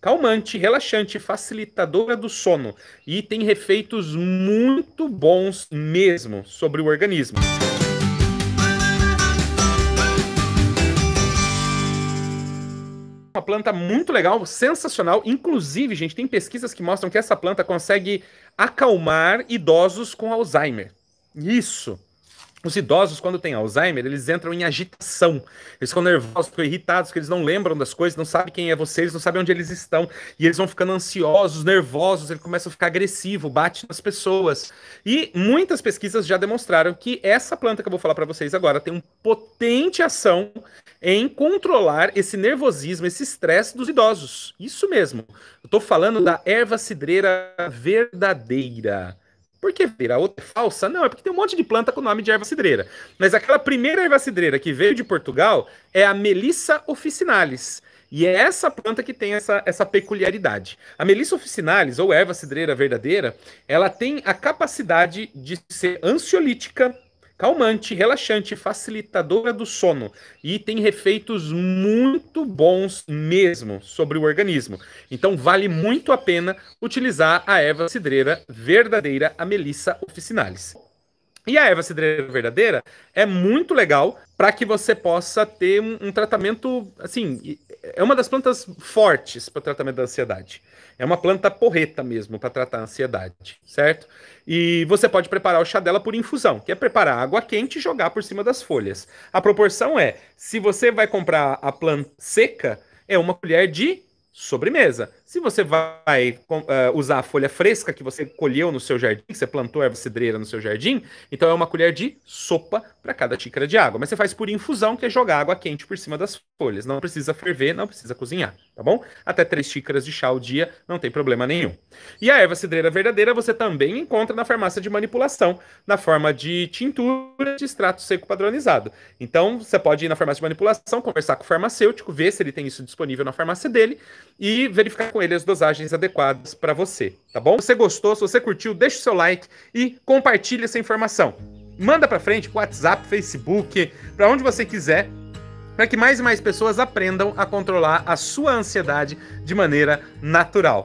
calmante, relaxante, facilitadora do sono e tem efeitos muito bons mesmo sobre o organismo. Uma planta muito legal, sensacional. Inclusive, gente, tem pesquisas que mostram que essa planta consegue acalmar idosos com Alzheimer. Isso. Os idosos, quando têm Alzheimer, eles entram em agitação. Eles ficam nervosos, ficam irritados, porque eles não lembram das coisas, não sabem quem é você, eles não sabem onde eles estão. E eles vão ficando ansiosos, nervosos, ele começa a ficar agressivo, bate nas pessoas. E muitas pesquisas já demonstraram que essa planta que eu vou falar para vocês agora tem uma potente ação em controlar esse nervosismo, esse estresse dos idosos. Isso mesmo. Eu estou falando da erva cidreira verdadeira. Porque vira outra é falsa? Não, é porque tem um monte de planta com o nome de erva cidreira. Mas aquela primeira erva cidreira que veio de Portugal é a Melissa officinalis. E é essa planta que tem essa, essa peculiaridade. A Melissa officinalis, ou erva cidreira verdadeira, ela tem a capacidade de ser ansiolítica, calmante, relaxante, facilitadora do sono e tem efeitos muito bons mesmo sobre o organismo. Então vale muito a pena utilizar a erva cidreira verdadeira, a Melissa officinalis. E a erva cidreira verdadeira é muito legal para que você possa ter um, um, tratamento, assim, é uma das plantas fortes para tratamento da ansiedade. É uma planta porreta mesmo para tratar a ansiedade, certo? E você pode preparar o chá dela por infusão, que é preparar água quente e jogar por cima das folhas. A proporção é, se você vai comprar a planta seca, é uma colher de sobremesa. Se você vai uh, usar a folha fresca que você colheu no seu jardim, que você plantou erva cidreira no seu jardim, então é uma colher de sopa para cada xícara de água. Mas você faz por infusão, que é jogar água quente por cima das folhas. Não precisa ferver, não precisa cozinhar, tá bom? Até três xícaras de chá ao dia, não tem problema nenhum. E a erva cidreira verdadeira você também encontra na farmácia de manipulação, na forma de tintura de extrato seco padronizado. Então você pode ir na farmácia de manipulação, conversar com o farmacêutico, ver se ele tem isso disponível na farmácia dele e verificar com ele as dosagens adequadas para você, tá bom? Se você gostou, se você curtiu, deixa o seu like e compartilha essa informação. Manda para frente WhatsApp, Facebook, para onde você quiser, para que mais e mais pessoas aprendam a controlar a sua ansiedade de maneira natural.